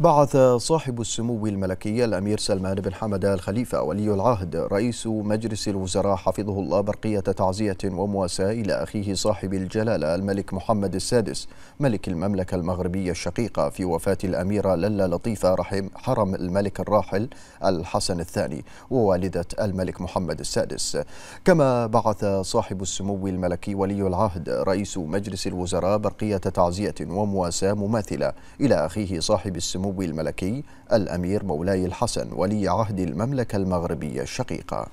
بعث صاحب السمو الملكي الأمير سلمان بن حمد الخليفة ولي العهد رئيس مجلس الوزراء حفظه الله برقية تعزية ومواساة إلى أخيه صاحب الجلالة الملك محمد السادس ملك المملكة المغربية الشقيقة في وفاة الأميرة للا لطيفة رحم حرم الملك الراحل الحسن الثاني ووالدة الملك محمد السادس كما بعث صاحب السمو الملكي ولي العهد رئيس مجلس الوزراء برقية تعزية ومواساة مماثلة إلى أخيه صاحب السمو السمو الملكي الأمير مولاي الحسن ولي عهد المملكة المغربية الشقيقة